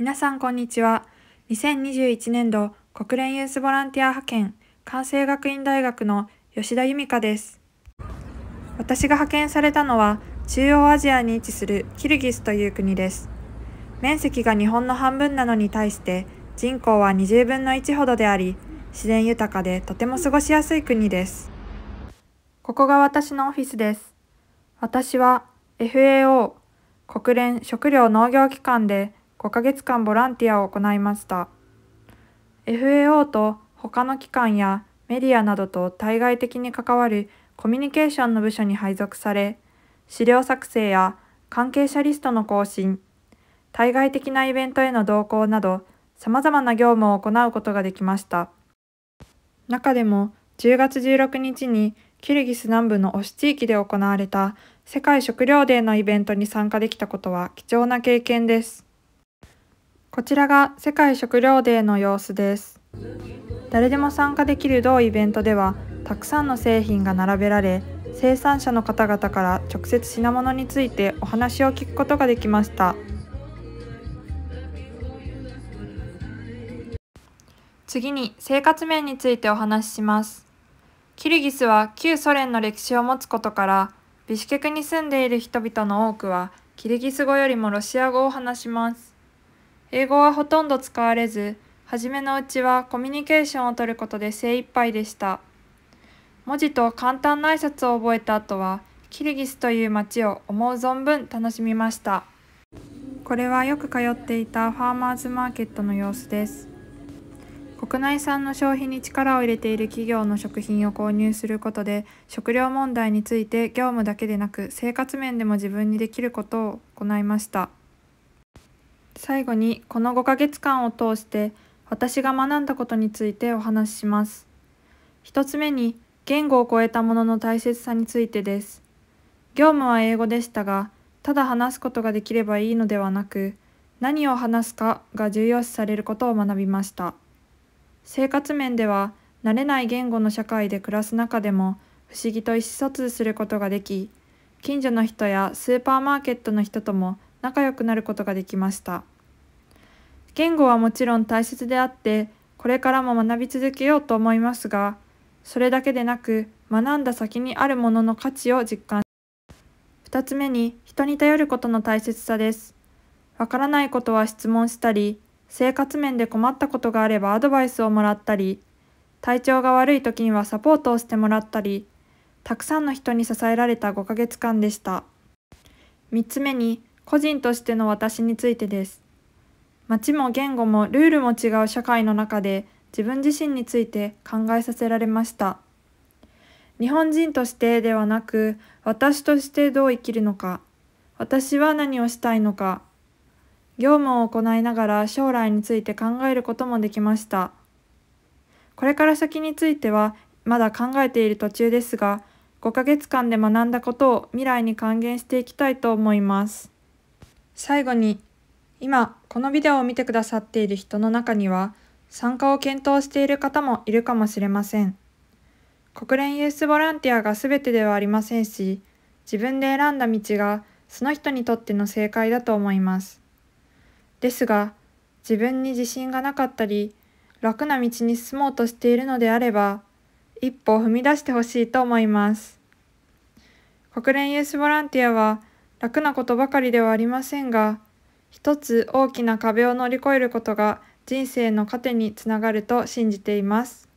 皆さんこんにちは。2021年度国連ユースボランティア派遣関西学院大学の吉田由美香です。私が派遣されたのは中央アジアに位置するキルギスという国です。面積が日本の半分なのに対して人口は20分の1ほどであり、自然豊かでとても過ごしやすい国です。ここが私のオフィスです。私は FAO 国連食糧農業機関で5ヶ月間ボランティアを行いました。FAO と他の機関やメディアなどと対外的に関わるコミュニケーションの部署に配属され、資料作成や関係者リストの更新、対外的なイベントへの同行など、様々な業務を行うことができました。中でも、10月16日にキルギス南部のオシ地域で行われた世界食糧デーのイベントに参加できたことは貴重な経験です。こちらが世界食料デーの様子です。誰でも参加できる同イベントでは、たくさんの製品が並べられ、生産者の方々から直接品物についてお話を聞くことができました。次に生活面についてお話しします。キルギスは旧ソ連の歴史を持つことから、ビシケクに住んでいる人々の多くはキルギス語よりもロシア語を話します。英語はほとんど使われず、初めのうちはコミュニケーションをとることで精一杯でした。文字と簡単な挨拶を覚えた後は、キルギスという街を思う存分楽しみました。これはよく通っていたファーマーズマーケットの様子です。国内産の消費に力を入れている企業の食品を購入することで食料問題について業務だけでなく生活面でも自分にできることを行いました。最後にこの5ヶ月間を通して私が学んだことについてお話しします。1つ目に言語を超えたものの大切さについてです。業務は英語でしたが、ただ話すことができればいいのではなく、何を話すかが重要視されることを学びました。生活面では、慣れない言語の社会で暮らす中でも、不思議と意思疎通することができ、近所の人やスーパーマーケットの人とも仲良くなることができました。言語はもちろん大切であって、これからも学び続けようと思いますが、それだけでなく、学んだ先にあるものの価値を実感2つ目に、人に頼ることの大切さです。わからないことは質問したり、生活面で困ったことがあればアドバイスをもらったり、体調が悪い時にはサポートをしてもらったり、たくさんの人に支えられた5ヶ月間でした。3つ目に、個人としての私についてです。街も言語もルールも違う社会の中で自分自身について考えさせられました。日本人としてではなく、私としてどう生きるのか、私は何をしたいのか、業務を行いながら将来について考えることもできました。これから先についてはまだ考えている途中ですが、5ヶ月間で学んだことを未来に還元していきたいと思います。最後に、今このビデオを見てくださっている人の中には、参加を検討している方もいるかもしれません。国連ユースボランティアが全てではありませんし、自分で選んだ道がその人にとっての正解だと思います。ですが、自分に自信がなかったり、楽な道に進もうとしているのであれば、一歩踏み出してほしいと思います。国連ユースボランティアは、楽なことばかりではありませんが、一つ大きな壁を乗り越えることが人生の糧につながると信じています。